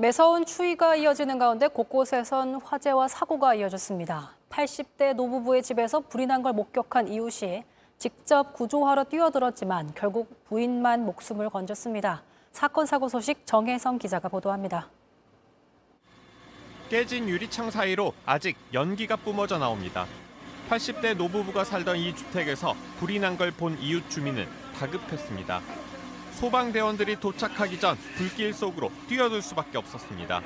매서운 추위가 이어지는 가운데 곳곳에선 화재와 사고가 이어졌습니다. 80대 노부부의 집에서 불이 난 걸 목격한 이웃이 직접 구조하러 뛰어들었지만 결국 부인만 목숨을 건졌습니다. 사건 사고 소식 정혜성 기자가 보도합니다. 깨진 유리창 사이로 아직 연기가 뿜어져 나옵니다. 80대 노부부가 살던 이 주택에서 불이 난 걸 본 이웃 주민은 다급했습니다. 소방대원들이 도착하기 전 불길 속으로 뛰어들 수밖에 없었습니다.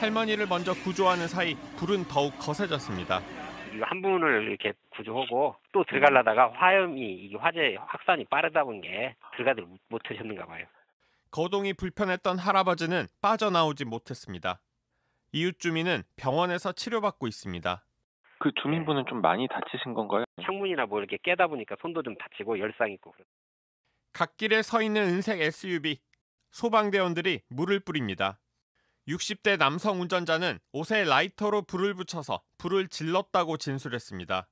할머니를 먼저 구조하는 사이 불은 더욱 거세졌습니다. 한 분을 이렇게 구조하고 또 들어가려다가 화염이 화재 확산이 빠르다 보니 들어가들 못하셨는가 봐요. 거동이 불편했던 할아버지는 빠져나오지 못했습니다. 이웃 주민은 병원에서 치료받고 있습니다. 그 주민분은 좀 많이 다치신 건가요? 창문이나 뭐 이렇게 깨다 보니까 손도 좀 다치고 열상 있고 그렇죠. 갓길에 서 있는 은색 SUV. 소방대원들이 물을 뿌립니다. 60대 남성 운전자는 옷에 라이터로 불을 붙여서 불을 질렀다고 진술했습니다.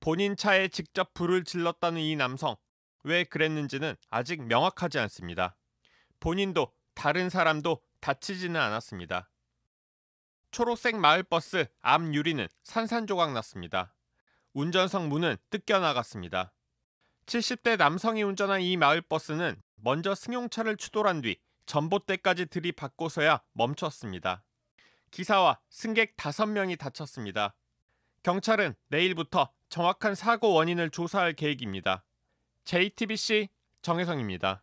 본인 차에 직접 불을 질렀다는 이 남성, 왜 그랬는지는 아직 명확하지 않습니다. 본인도 다른 사람도 다치지는 않았습니다. 초록색 마을버스 앞 유리는 산산조각 났습니다. 운전석 문은 뜯겨 나갔습니다. 70대 남성이 운전한 이 마을버스는 먼저 승용차를 추돌한 뒤 전봇대까지 들이받고서야 멈췄습니다. 기사와 승객 5명이 다쳤습니다. 경찰은 내일부터 정확한 사고 원인을 조사할 계획입니다. JTBC 정혜성입니다.